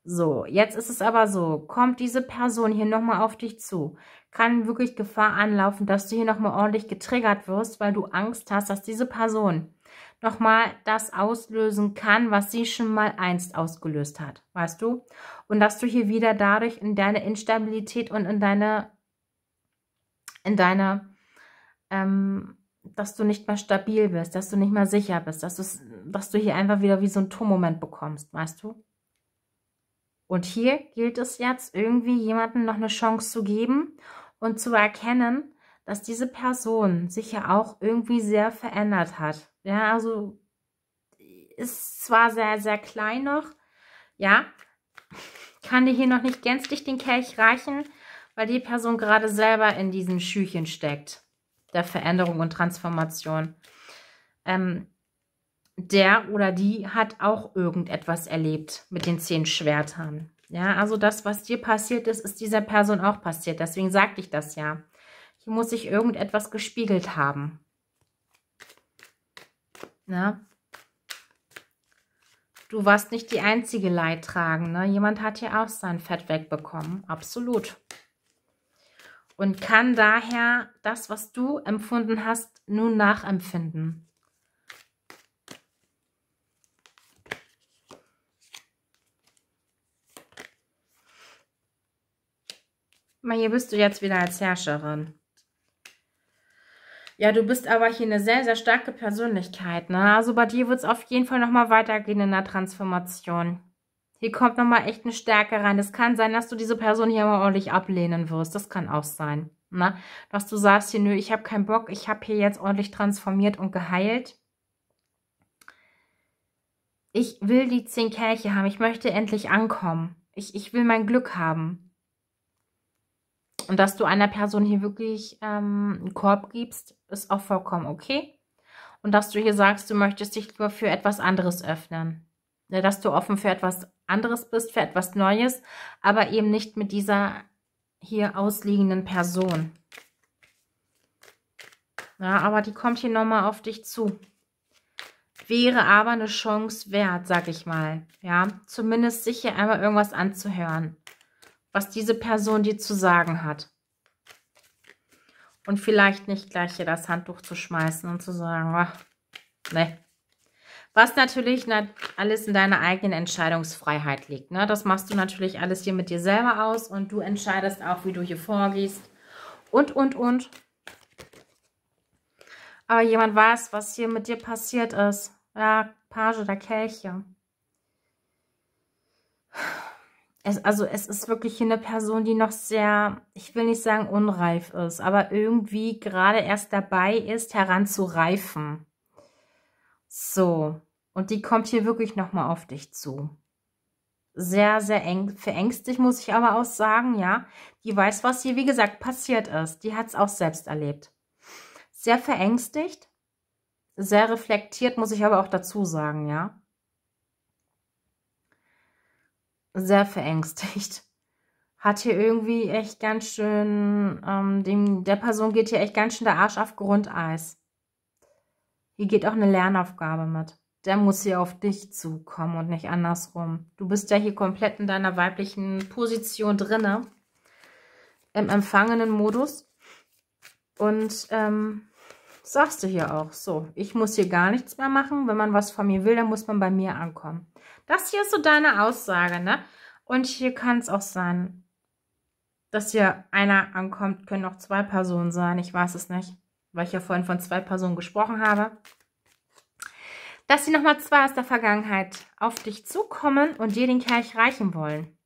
So, jetzt ist es aber so, kommt diese Person hier nochmal auf dich zu, kann wirklich Gefahr anlaufen, dass du hier nochmal ordentlich getriggert wirst, weil du Angst hast, dass diese Person nochmal das auslösen kann, was sie schon mal einst ausgelöst hat, weißt du? Und dass du hier wieder dadurch in deine Instabilität und in deine, in deine ähm, dass du nicht mehr stabil bist, dass du nicht mehr sicher bist, dass, dass du hier einfach wieder wie so ein Turmmoment bekommst, weißt du? Und hier gilt es jetzt irgendwie jemandem noch eine Chance zu geben und zu erkennen, dass diese Person sich ja auch irgendwie sehr verändert hat. Ja, also ist zwar sehr, sehr klein noch, ja, kann dir hier noch nicht gänzlich den Kelch reichen, weil die Person gerade selber in diesen Schüchen steckt der Veränderung und Transformation. Ähm, der oder die hat auch irgendetwas erlebt mit den zehn Schwertern. Ja, also das, was dir passiert ist, ist dieser Person auch passiert. Deswegen sagte ich das ja. Hier muss sich irgendetwas gespiegelt haben. Na? Du warst nicht die einzige Leidtragende. Jemand hat hier auch sein Fett wegbekommen. Absolut und kann daher das, was du empfunden hast, nun nachempfinden. Mal, hier bist du jetzt wieder als Herrscherin. Ja, du bist aber hier eine sehr, sehr starke Persönlichkeit. Ne? Also bei dir wird es auf jeden Fall nochmal weitergehen in der Transformation. Hier kommt nochmal echt eine Stärke rein. Es kann sein, dass du diese Person hier mal ordentlich ablehnen wirst. Das kann auch sein. Ne? Dass du sagst hier, nö, ich habe keinen Bock, ich habe hier jetzt ordentlich transformiert und geheilt. Ich will die zehn Kelche haben. Ich möchte endlich ankommen. Ich, ich will mein Glück haben. Und dass du einer Person hier wirklich ähm, einen Korb gibst, ist auch vollkommen okay. Und dass du hier sagst, du möchtest dich für etwas anderes öffnen. Ne, dass du offen für etwas anderes bist, für etwas Neues, aber eben nicht mit dieser hier ausliegenden Person. Ja, aber die kommt hier nochmal auf dich zu. Wäre aber eine Chance wert, sag ich mal. Ja, zumindest sich hier einmal irgendwas anzuhören, was diese Person dir zu sagen hat. Und vielleicht nicht gleich hier das Handtuch zu schmeißen und zu sagen, ach, nee, was natürlich alles in deiner eigenen Entscheidungsfreiheit liegt. Ne? Das machst du natürlich alles hier mit dir selber aus und du entscheidest auch, wie du hier vorgehst. Und, und, und. Aber jemand weiß, was hier mit dir passiert ist. Ja, Page der Kelche. Es, also es ist wirklich hier eine Person, die noch sehr, ich will nicht sagen unreif ist, aber irgendwie gerade erst dabei ist, heranzureifen. So, und die kommt hier wirklich nochmal auf dich zu. Sehr, sehr eng, verängstigt, muss ich aber auch sagen, ja. Die weiß, was hier, wie gesagt, passiert ist. Die hat es auch selbst erlebt. Sehr verängstigt, sehr reflektiert, muss ich aber auch dazu sagen, ja. Sehr verängstigt. Hat hier irgendwie echt ganz schön, ähm, dem, der Person geht hier echt ganz schön der Arsch auf Grundeis. Hier geht auch eine Lernaufgabe mit. Der muss hier auf dich zukommen und nicht andersrum. Du bist ja hier komplett in deiner weiblichen Position drinne, im empfangenen Modus. Und ähm, sagst du hier auch, so, ich muss hier gar nichts mehr machen. Wenn man was von mir will, dann muss man bei mir ankommen. Das hier ist so deine Aussage, ne? Und hier kann es auch sein, dass hier einer ankommt, können auch zwei Personen sein, ich weiß es nicht weil ich ja vorhin von zwei Personen gesprochen habe, dass sie nochmal zwei aus der Vergangenheit auf dich zukommen und dir den Kerch reichen wollen.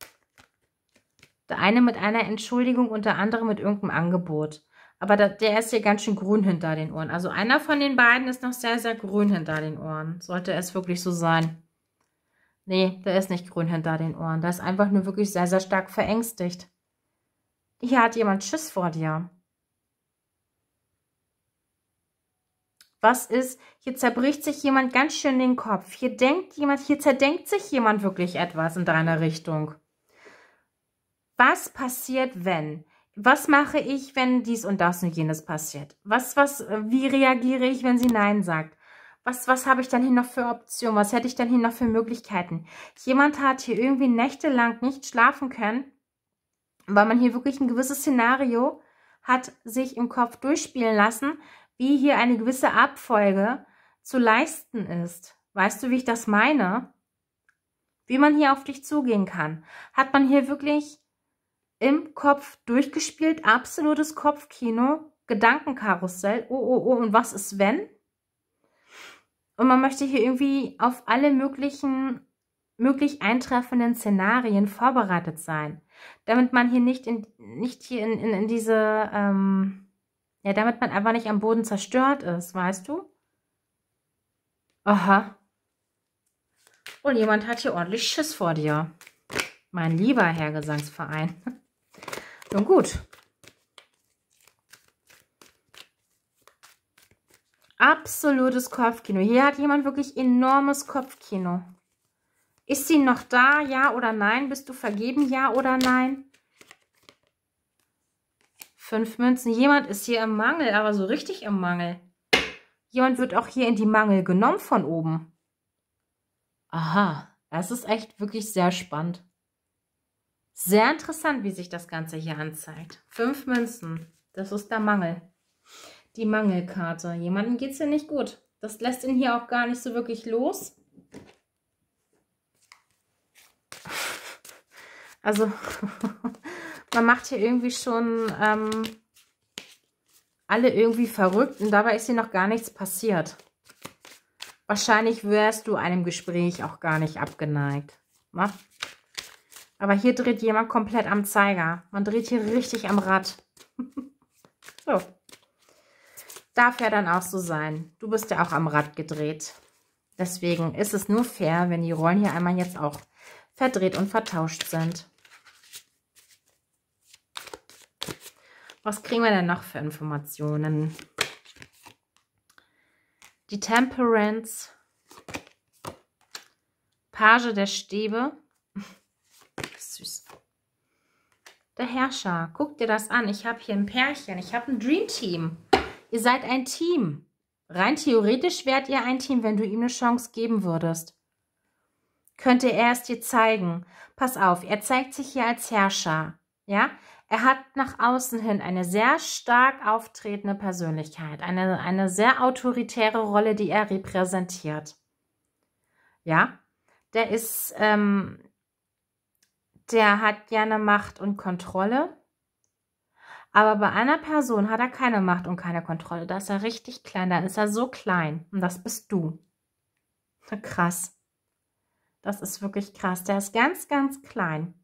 Der eine mit einer Entschuldigung und der andere mit irgendeinem Angebot. Aber der ist hier ganz schön grün hinter den Ohren. Also einer von den beiden ist noch sehr, sehr grün hinter den Ohren. Sollte es wirklich so sein. Nee, der ist nicht grün hinter den Ohren. Der ist einfach nur wirklich sehr, sehr stark verängstigt. Hier hat jemand Schiss vor dir. was ist, hier zerbricht sich jemand ganz schön den Kopf, hier denkt jemand, hier zerdenkt sich jemand wirklich etwas in deiner Richtung. Was passiert, wenn? Was mache ich, wenn dies und das und jenes passiert? Was, was, wie reagiere ich, wenn sie Nein sagt? Was, was habe ich dann hier noch für Optionen? Was hätte ich dann hier noch für Möglichkeiten? Jemand hat hier irgendwie nächtelang nicht schlafen können, weil man hier wirklich ein gewisses Szenario hat sich im Kopf durchspielen lassen, wie hier eine gewisse Abfolge zu leisten ist. Weißt du, wie ich das meine? Wie man hier auf dich zugehen kann. Hat man hier wirklich im Kopf durchgespielt, absolutes Kopfkino, Gedankenkarussell, oh, oh, oh, und was ist wenn? Und man möchte hier irgendwie auf alle möglichen, möglich eintreffenden Szenarien vorbereitet sein, damit man hier nicht in, nicht hier in, in, in diese, ähm, ja, damit man einfach nicht am Boden zerstört ist, weißt du? Aha. Und jemand hat hier ordentlich Schiss vor dir. Mein lieber Herr Gesangsverein. Nun gut. Absolutes Kopfkino. Hier hat jemand wirklich enormes Kopfkino. Ist sie noch da? Ja oder nein? Bist du vergeben? Ja oder nein? Fünf Münzen. Jemand ist hier im Mangel, aber so richtig im Mangel. Jemand wird auch hier in die Mangel genommen von oben. Aha, das ist echt wirklich sehr spannend. Sehr interessant, wie sich das Ganze hier anzeigt. Fünf Münzen, das ist der Mangel. Die Mangelkarte. Jemandem geht es hier nicht gut. Das lässt ihn hier auch gar nicht so wirklich los. Also, man macht hier irgendwie schon ähm, alle irgendwie verrückt und dabei ist hier noch gar nichts passiert. Wahrscheinlich wärst du einem Gespräch auch gar nicht abgeneigt. Ne? Aber hier dreht jemand komplett am Zeiger. Man dreht hier richtig am Rad. so. Darf ja dann auch so sein. Du bist ja auch am Rad gedreht. Deswegen ist es nur fair, wenn die Rollen hier einmal jetzt auch verdreht und vertauscht sind. Was kriegen wir denn noch für Informationen? Die Temperance. Page der Stäbe. Süß. Der Herrscher. Guck dir das an. Ich habe hier ein Pärchen. Ich habe ein Dream Team. Ihr seid ein Team. Rein theoretisch wärt ihr ein Team, wenn du ihm eine Chance geben würdest. Könnte er es dir zeigen. Pass auf, er zeigt sich hier als Herrscher. Ja? Er hat nach außen hin eine sehr stark auftretende Persönlichkeit, eine, eine sehr autoritäre Rolle, die er repräsentiert. Ja, der ist, ähm, der hat gerne Macht und Kontrolle. Aber bei einer Person hat er keine Macht und keine Kontrolle. Da ist er richtig klein, da ist er so klein. Und das bist du. Krass. Das ist wirklich krass. Der ist ganz, ganz klein.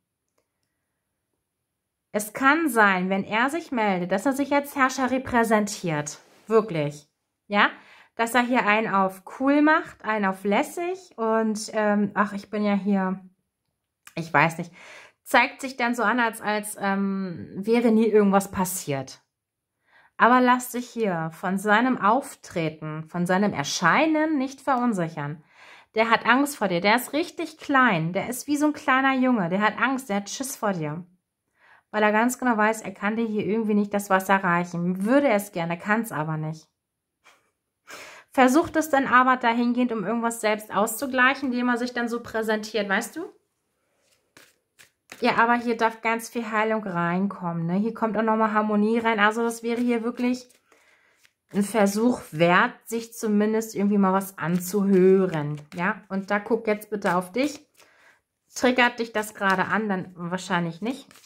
Es kann sein, wenn er sich meldet, dass er sich als Herrscher repräsentiert. Wirklich. Ja? Dass er hier einen auf cool macht, einen auf lässig und, ähm, ach, ich bin ja hier, ich weiß nicht, zeigt sich dann so an, als, als ähm, wäre nie irgendwas passiert. Aber lass dich hier von seinem Auftreten, von seinem Erscheinen nicht verunsichern der hat Angst vor dir, der ist richtig klein, der ist wie so ein kleiner Junge, der hat Angst, der hat Schiss vor dir weil er ganz genau weiß, er kann dir hier irgendwie nicht das Wasser reichen. Würde er es gerne, kann es aber nicht. Versucht es dann aber dahingehend, um irgendwas selbst auszugleichen, indem er sich dann so präsentiert, weißt du? Ja, aber hier darf ganz viel Heilung reinkommen. Ne? Hier kommt auch nochmal Harmonie rein. Also das wäre hier wirklich ein Versuch wert, sich zumindest irgendwie mal was anzuhören. Ja, und da guck jetzt bitte auf dich. Triggert dich das gerade an, dann wahrscheinlich nicht.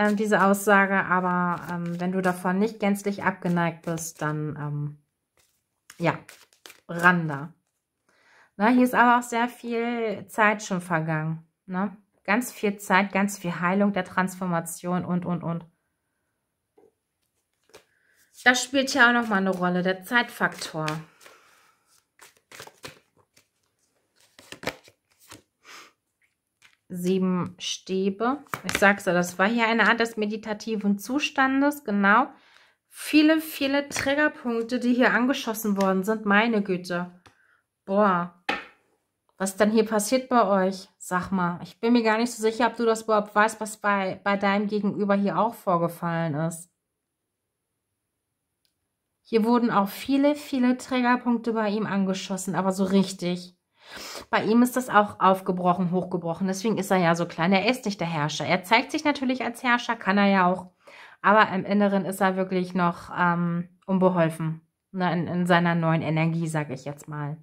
ähm, diese Aussage. Aber ähm, wenn du davon nicht gänzlich abgeneigt bist, dann ähm, ja, randa. Na, ne, hier ist aber auch sehr viel Zeit schon vergangen. Ne? Ganz viel Zeit, ganz viel Heilung der Transformation und, und, und. Das spielt ja auch nochmal eine Rolle, der Zeitfaktor. sieben Stäbe. Ich sag's ja, das war hier eine Art des meditativen Zustandes, genau. Viele, viele Triggerpunkte, die hier angeschossen worden sind. Meine Güte. Boah. Was dann hier passiert bei euch? Sag mal, ich bin mir gar nicht so sicher, ob du das überhaupt weißt, was bei, bei deinem Gegenüber hier auch vorgefallen ist. Hier wurden auch viele, viele Trägerpunkte bei ihm angeschossen, aber so richtig. Bei ihm ist das auch aufgebrochen, hochgebrochen. Deswegen ist er ja so klein. Er ist nicht der Herrscher. Er zeigt sich natürlich als Herrscher, kann er ja auch. Aber im Inneren ist er wirklich noch ähm, unbeholfen. Ne, in, in seiner neuen Energie, sage ich jetzt mal.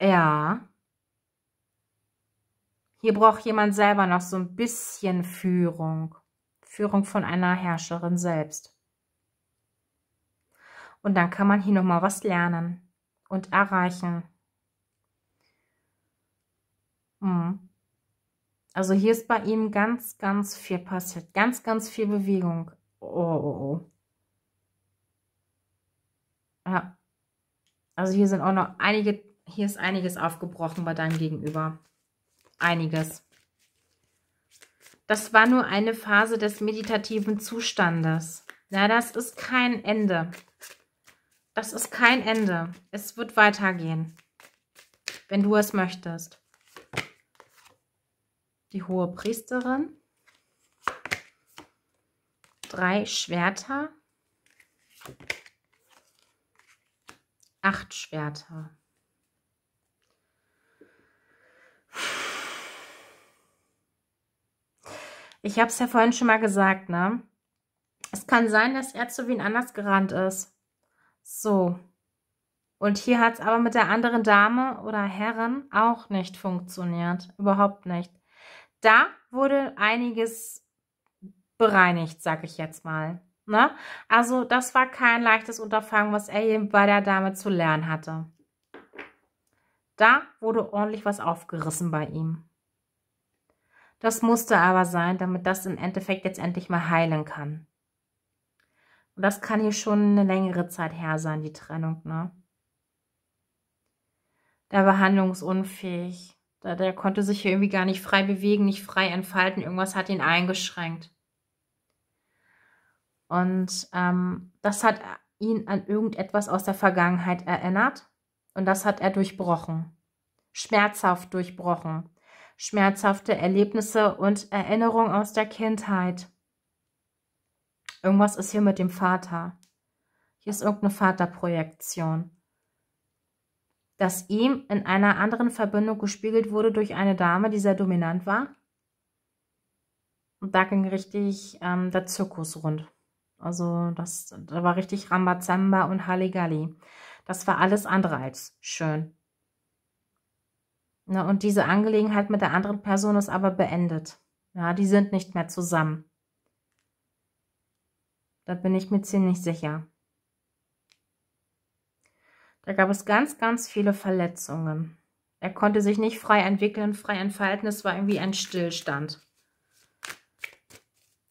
Ja. Hier braucht jemand selber noch so ein bisschen Führung. Führung von einer Herrscherin selbst. Und dann kann man hier nochmal was lernen und erreichen. Hm. Also hier ist bei ihm ganz, ganz viel passiert. Ganz, ganz viel Bewegung. Oh, oh, oh. Ja. Also hier sind auch noch einige, hier ist einiges aufgebrochen bei deinem Gegenüber. Einiges. Das war nur eine Phase des meditativen Zustandes. Na, ja, das ist kein Ende. Das ist kein Ende. Es wird weitergehen, wenn du es möchtest. Die hohe Priesterin. Drei Schwerter. Acht Schwerter. Ich habe es ja vorhin schon mal gesagt, ne? Es kann sein, dass er zu wen anders gerannt ist. So. Und hier hat es aber mit der anderen Dame oder Herren auch nicht funktioniert. Überhaupt nicht. Da wurde einiges bereinigt, sag ich jetzt mal. Ne? Also das war kein leichtes Unterfangen, was er hier bei der Dame zu lernen hatte. Da wurde ordentlich was aufgerissen bei ihm. Das musste aber sein, damit das im Endeffekt jetzt endlich mal heilen kann. Und das kann hier schon eine längere Zeit her sein, die Trennung, ne? Der war handlungsunfähig. Der, der konnte sich hier irgendwie gar nicht frei bewegen, nicht frei entfalten. Irgendwas hat ihn eingeschränkt. Und ähm, das hat ihn an irgendetwas aus der Vergangenheit erinnert. Und das hat er durchbrochen. Schmerzhaft durchbrochen. Schmerzhafte Erlebnisse und Erinnerungen aus der Kindheit. Irgendwas ist hier mit dem Vater. Hier ist irgendeine Vaterprojektion. Dass ihm in einer anderen Verbindung gespiegelt wurde durch eine Dame, die sehr dominant war. Und da ging richtig ähm, der Zirkus rund. Also das, da war richtig Rambazamba und Halligalli. Das war alles andere als schön. Na, und diese Angelegenheit mit der anderen Person ist aber beendet. Ja, die sind nicht mehr zusammen. Da bin ich mir ziemlich sicher. Da gab es ganz, ganz viele Verletzungen. Er konnte sich nicht frei entwickeln, frei entfalten. Es war irgendwie ein Stillstand.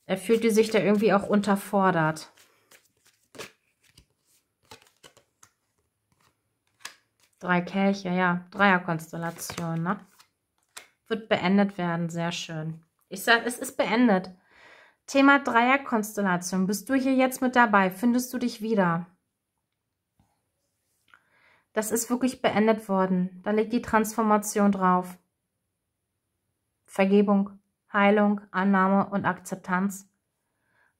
Er fühlte sich da irgendwie auch unterfordert. Drei Kelche, ja, Dreierkonstellation, ne? Wird beendet werden, sehr schön. Ich sage, es ist beendet. Thema Dreierkonstellation. Bist du hier jetzt mit dabei? Findest du dich wieder? Das ist wirklich beendet worden. Da liegt die Transformation drauf. Vergebung, Heilung, Annahme und Akzeptanz.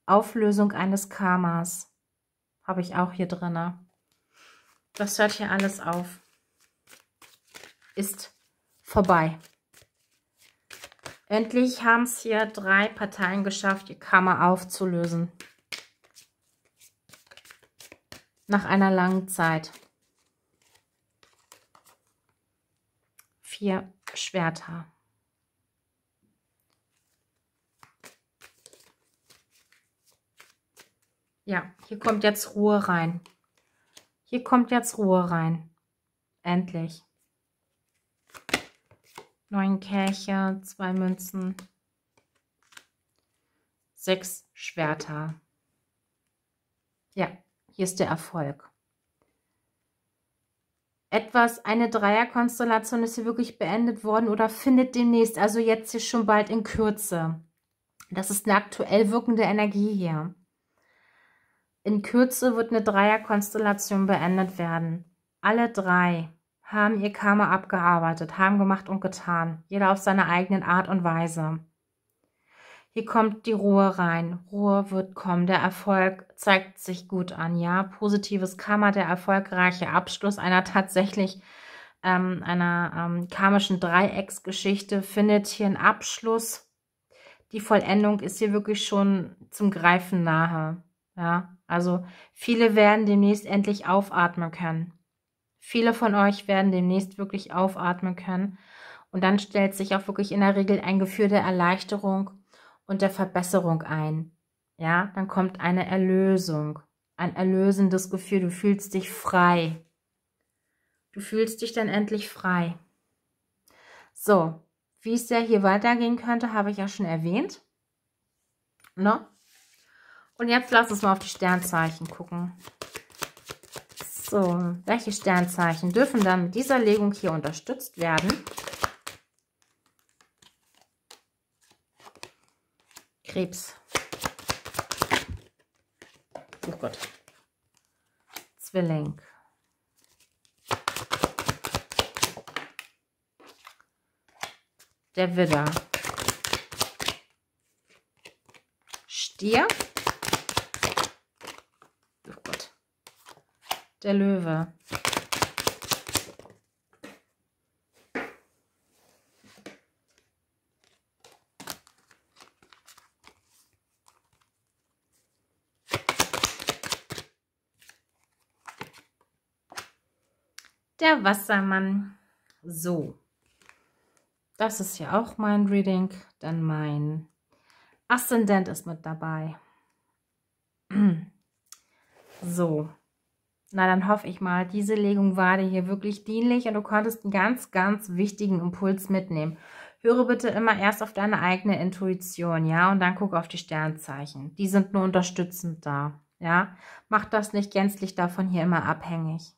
Auflösung eines Karmas habe ich auch hier drin. Das hört hier alles auf. Ist vorbei. Endlich haben es hier drei Parteien geschafft, die Kammer aufzulösen. Nach einer langen Zeit. Vier Schwerter. Ja, hier kommt jetzt Ruhe rein. Hier kommt jetzt Ruhe rein. Endlich neun Kelche, zwei Münzen, sechs Schwerter. Ja, hier ist der Erfolg. Etwas, eine Dreierkonstellation ist hier wirklich beendet worden oder findet demnächst, also jetzt hier schon bald in Kürze. Das ist eine aktuell wirkende Energie hier. In Kürze wird eine Dreierkonstellation beendet werden. Alle drei haben ihr Karma abgearbeitet, haben gemacht und getan, jeder auf seine eigenen Art und Weise. Hier kommt die Ruhe rein. Ruhe wird kommen. Der Erfolg zeigt sich gut an, ja. Positives Karma, der erfolgreiche Abschluss einer tatsächlich ähm, einer ähm, karmischen Dreiecksgeschichte findet hier einen Abschluss. Die Vollendung ist hier wirklich schon zum Greifen nahe, ja. Also viele werden demnächst endlich aufatmen können. Viele von euch werden demnächst wirklich aufatmen können. Und dann stellt sich auch wirklich in der Regel ein Gefühl der Erleichterung und der Verbesserung ein. Ja, dann kommt eine Erlösung, ein erlösendes Gefühl. Du fühlst dich frei. Du fühlst dich dann endlich frei. So, wie es ja hier weitergehen könnte, habe ich ja schon erwähnt. Ne? Und jetzt lass uns mal auf die Sternzeichen gucken. So, welche Sternzeichen dürfen dann mit dieser Legung hier unterstützt werden? Krebs. Oh Gott. Zwilling. Der Widder. Stier. der Löwe. Der Wassermann. So. Das ist ja auch mein Reading. Dann mein Aszendent ist mit dabei. So. Na, dann hoffe ich mal, diese Legung war dir hier wirklich dienlich und du konntest einen ganz, ganz wichtigen Impuls mitnehmen. Höre bitte immer erst auf deine eigene Intuition, ja, und dann guck auf die Sternzeichen. Die sind nur unterstützend da, ja. Mach das nicht gänzlich davon hier immer abhängig.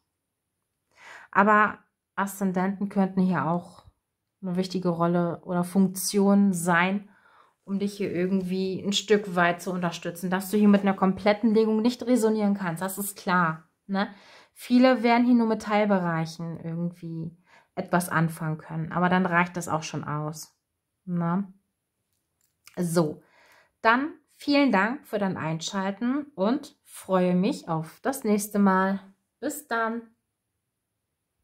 Aber Aszendenten könnten hier auch eine wichtige Rolle oder Funktion sein, um dich hier irgendwie ein Stück weit zu unterstützen. Dass du hier mit einer kompletten Legung nicht resonieren kannst, das ist klar. Ne? Viele werden hier nur mit Teilbereichen irgendwie etwas anfangen können, aber dann reicht das auch schon aus. Ne? So, dann vielen Dank für dein Einschalten und freue mich auf das nächste Mal. Bis dann.